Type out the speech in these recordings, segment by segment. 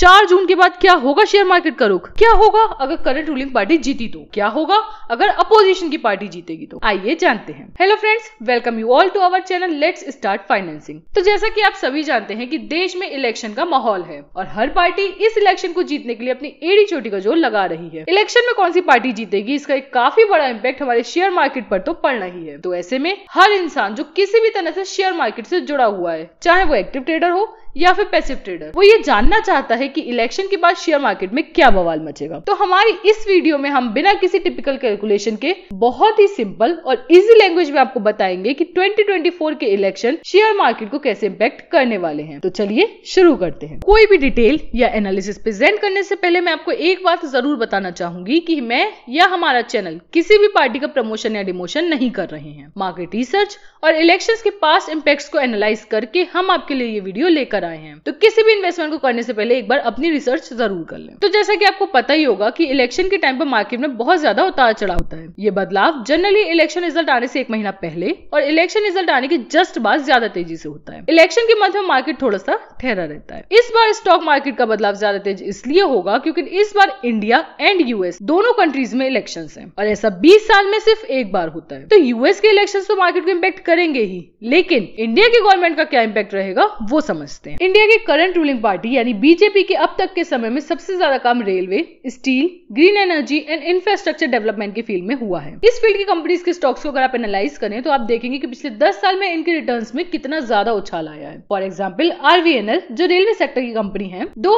चार जून के बाद क्या होगा शेयर मार्केट का रुख क्या होगा अगर करंट रूलिंग पार्टी जीती तो क्या होगा अगर अपोजिशन की पार्टी जीतेगी तो आइए जानते हैं hello friends welcome you all to our channel let's start financing तो जैसा कि आप सभी जानते हैं कि देश में इलेक्शन का माहौल है और हर पार्टी इस इलेक्शन को जीतने के लिए अपनी एड़ी चोटी का जोर लगा रही है इलेक्शन में कौन सी पार्टी जीतेगी इसका एक काफी बड़ा इम्पैक्ट हमारे शेयर मार्केट पर तो पड़ना ही है तो ऐसे में हर इंसान जो किसी भी तरह से शेयर मार्केट से जुड़ा हुआ है चाहे वो एक्टिव ट्रेडर हो या फिर पैसिव ट्रेडर वो ये जानना चाहता है कि इलेक्शन के बाद शेयर मार्केट में क्या बवाल मचेगा तो हमारी इस वीडियो में हम बिना किसी टिपिकल कैलकुलेशन के बहुत ही सिंपल और इजी लैंग्वेज में आपको बताएंगे कि 2024 के इलेक्शन शेयर मार्केट को कैसे इम्पैक्ट करने वाले हैं तो चलिए शुरू करते हैं कोई भी डिटेल या एनालिसिस प्रेजेंट करने से पहले मैं आपको एक बात जरूर बताना चाहूंगी की मैं या हमारा चैनल किसी भी पार्टी का प्रमोशन या डिमोशन नहीं कर रहे हैं मार्केट रिसर्च और इलेक्शन के पास इम्पैक्ट को एनालाइज करके हम आपके लिए ये वीडियो लेकर आए हैं तो किसी भी इन्वेस्टमेंट को करने से पहले एक बार अपनी रिसर्च जरूर कर लें तो जैसा कि आपको पता ही होगा कि इलेक्शन के टाइम पर मार्केट में बहुत ज्यादा उतार चढ़ाव होता है ये बदलाव जनरली इलेक्शन रिजल्ट आने से एक महीना पहले और इलेक्शन रिजल्ट आने के जस्ट बाद ज्यादा तेजी से होता है इलेक्शन के मंथ में मार्केट थोड़ा सा ठहरा रहता है इस बार स्टॉक मार्केट का बदलाव ज्यादा तेज इसलिए होगा क्योंकि इस बार इंडिया एंड यूएस दोनों कंट्रीज में इलेक्शन है और ऐसा बीस साल में सिर्फ एक बार होता है तो यूएस के इलेक्शन तो मार्केट को इम्पैक्ट करेंगे ही लेकिन इंडिया की गवर्नमेंट का क्या इम्पैक्ट रहेगा वो समझते हैं सकते हैं इंडिया की करंट रूलिंग पार्टी यानी बीजेपी के अब तक के समय में सबसे ज्यादा काम railway steel green energy and infrastructure development के फील्ड में हुआ है इस फील्ड की कंपनीज के स्टॉक्स को अगर आप एनालाइज करें तो आप देखेंगे कि पिछले दस साल में इनके रिटर्न में कितना ज्यादा उछाल आया है फॉर एग्जाम्पल आरवीएनएल जो रेलवे सेक्टर की कंपनी है दो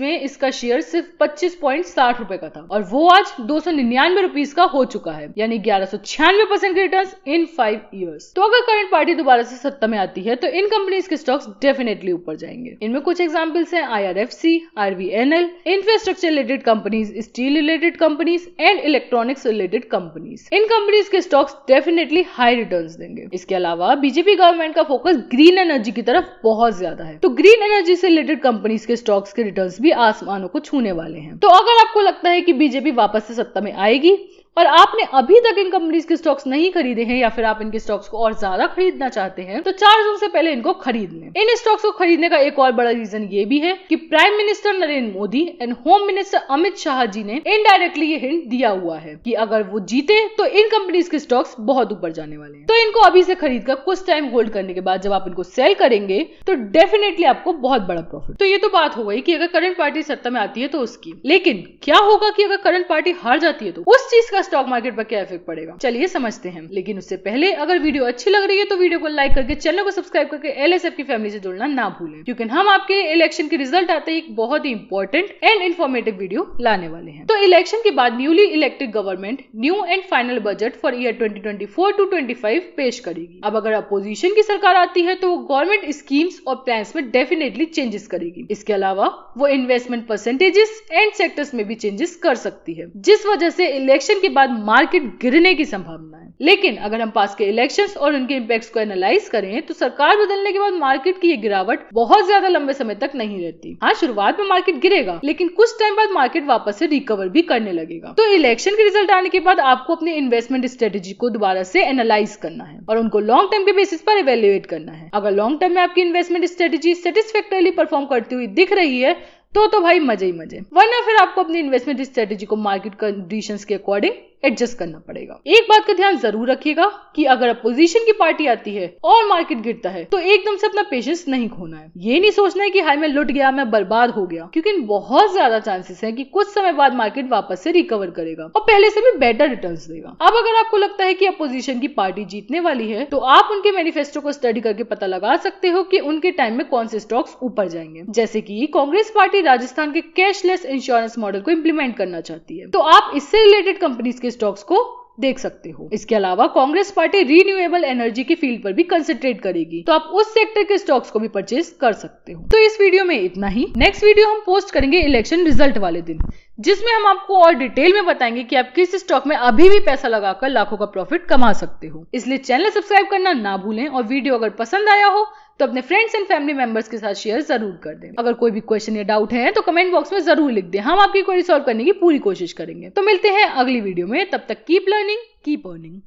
में इसका शेयर सिर्फ पच्चीस पॉइंट साठ रूपए का था और वो आज दो सौ निन्यानवे रुपीज का हो चुका है यानी ग्यारह सौ छियानवे percent return in five years तो अगर करंट पार्टी दोबारा से सत्ता में आती है तो इन कंपनीज के स्टॉक्स डेफिनेटली ऊपर जाएंगे इनमें कुछ एग्जाम्पल्स हैं I R F C R V N L infrastructure related companies steel related companies and electronics related companies इन कंपनीज के स्टॉक्स डेफिनेटली हाई रिटर्न देंगे इसके अलावा बीजेपी गवर्नमेंट का फोकस ग्रीन एनर्जी की तरफ बहुत ज्यादा है तो ग्रीन एनर्जी से रिलेटेड कंपनीज के स्टॉक्स के रिटर्न भी आसमानों को छूने वाले हैं तो अगर आपको लगता है कि बीजेपी वापस से सत्ता में आएगी और आपने अभी तक इन कंपनीज के स्टॉक्स नहीं खरीदे हैं या फिर आप इनके स्टॉक्स को और ज्यादा खरीदना चाहते हैं तो चार जून से पहले इनको खरीद लें इन स्टॉक्स को खरीदने का एक और बड़ा रीजन ये भी है कि prime minister Narendra Modi and home minister Amit Shah ji ने इनडायरेक्टली ये हिंट दिया हुआ है कि अगर वो जीते तो इन कंपनीज के स्टॉक्स बहुत ऊपर जाने वाले हैं तो इनको अभी से खरीद कर कुछ टाइम होल्ड करने के बाद जब आप इनको सेल करेंगे तो डेफिनेटली आपको बहुत बड़ा प्रॉफिट तो ये तो बात हो गई की अगर करंट पार्टी सत्ता में आती है तो उसकी लेकिन क्या होगा की अगर करंट पार्टी हार जाती है तो उस चीज का स्टॉक मार्केट पर क्या इफेक्ट पड़ेगा चलिए समझते हैं लेकिन उससे पहले अगर वीडियो अच्छी लग रही है तो वीडियो को लाइक करके चैनल को सब्सक्राइब करके एल की फैमिली से जुड़ना ना भूलें क्योंकि हम आपके लिए इलेक्शन के रिजल्ट आते ही एक बहुत ही इंपॉर्टेंट एंड इन्फॉर्मेटिव वीडियो लाने वाले हैं तो इलेक्शन के बाद newly elected government new and final budget for year twenty two twenty पेश करेगी अब अगर अपोजिशन की सरकार आती है तो वो गवर्नमेंट स्कीम्स और प्लान में डेफिनेटली चेंजेस करेगी इसके अलावा वो इन्वेस्टमेंट परसेंटेजेस एंड सेक्टर्स में भी चेंजेस कर सकती है जिस वजह से इलेक्शन के बाद मार्केट गिरने की संभावना है लेकिन अगर हम पास के इलेक्शन और उनके इम्पैक्ट को एनालाइज करें तो सरकार बदलने के बाद मार्केट की ये गिरावट बहुत ज्यादा लंबे समय तक नहीं रहती हाँ शुरुआत में मार्केट गिरेगा लेकिन कुछ टाइम बाद मार्केट वापस से रिकवर भी करने लगेगा तो इलेक्शन के रिजल्ट आने के बाद आपको अपने इन्वेस्टमेंट स्ट्रेटेजी को दोबारा से एनालाइज करना है और उनको लॉन्ग टर्म के बेसिस पर इवेल्युएट करना है अगर लॉन्ग टर्म में आपकी इन्वेस्टमेंट स्ट्रेटेजी सेटिस्फेक्टरली परफॉर्म करती हुई दिख रही है तो तो भाई मजे ही मजे वरना फिर आपको अपनी इन्वेस्टमेंट स्ट्रेटेजी को मार्केट कंडीशंस के अकॉर्डिंग एडजस्ट करना पड़ेगा एक बात का ध्यान जरूर रखिएगा कि अगर अपोजिशन की पार्टी आती है और मार्केट गिरता है तो एकदम से अपना पेशेंस नहीं खोना है ये नहीं सोचना है कि हाई मैं लुट गया मैं बर्बाद हो गया क्योंकि बहुत ज्यादा चांसेस है कि कुछ समय बाद मार्केट वापस से रिकवर करेगा और पहले से भी बेटर रिटर्न देगा अब अगर आपको लगता है की अपोजिशन की पार्टी जीतने वाली है तो आप उनके मैनिफेस्टो को स्टडी करके पता लगा सकते हो की उनके टाइम में कौन से स्टॉक्स ऊपर जाएंगे जैसे की कांग्रेस पार्टी राजस्थान के कैशलेस इंश्योरेंस मॉडल को इम्प्लीमेंट करना चाहती है तो आप इससे रिलेटेड कंपनीज के स्टॉक्स को देख सकते हो इसके अलावा कांग्रेस पार्टी रिन्यूएबल एनर्जी की फील्ड पर भी कंसेंट्रेट करेगी तो आप उस सेक्टर के स्टॉक्स को भी परचेज कर सकते हो तो इस वीडियो में इतना ही नेक्स्ट वीडियो हम पोस्ट करेंगे इलेक्शन रिजल्ट वाले दिन जिसमें हम आपको और डिटेल में बताएंगे कि आप किस स्टॉक में अभी भी पैसा लगाकर लाखों का प्रॉफिट कमा सकते हो इसलिए चैनल सब्सक्राइब करना ना भूलें और वीडियो अगर पसंद आया हो तो अपने फ्रेंड्स एंड फैमिली मेंबर्स के साथ शेयर जरूर कर दें अगर कोई भी क्वेश्चन या डाउट है तो कमेंट बॉक्स में जरूर लिख दें हम आपकी क्वेरी सॉल्व करने की पूरी कोशिश करेंगे तो मिलते हैं अगली वीडियो में तब तक कीप लर्निंग कीप अर्निंग